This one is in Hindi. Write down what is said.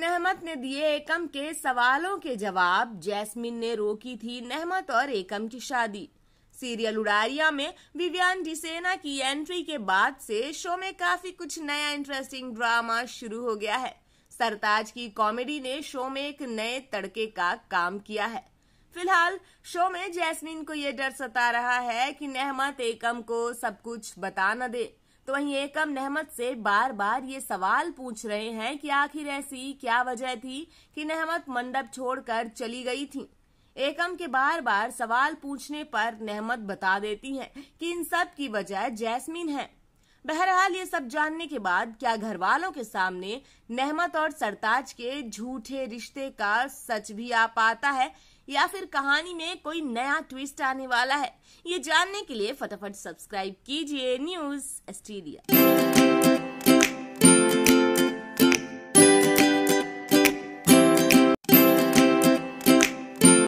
नहमत ने दिए एकम के सवालों के जवाब जैस्मिन ने रोकी थी नहमत और एकम की शादी सीरियल उड़ारिया में विवियान डिसेना की एंट्री के बाद से शो में काफी कुछ नया इंटरेस्टिंग ड्रामा शुरू हो गया है सरताज की कॉमेडी ने शो में एक नए तड़के का काम किया है फिलहाल शो में जैस्मिन को यह डर सता रहा है कि नहमत एकम को सब कुछ बता न दे तो वहीं एकम नहमत से बार बार ये सवाल पूछ रहे हैं कि आखिर ऐसी क्या वजह थी कि नहमत मंडप छोड़कर चली गई थी एकम के बार बार सवाल पूछने पर नहमत बता देती हैं कि इन सब की वजह जैस्मीन है बहरहाल ये सब जानने के बाद क्या घर वालों के सामने नहमत और सरताज के झूठे रिश्ते का सच भी आ पाता है या फिर कहानी में कोई नया ट्विस्ट आने वाला है ये जानने के लिए फटाफट सब्सक्राइब कीजिए न्यूज एस्टीरिया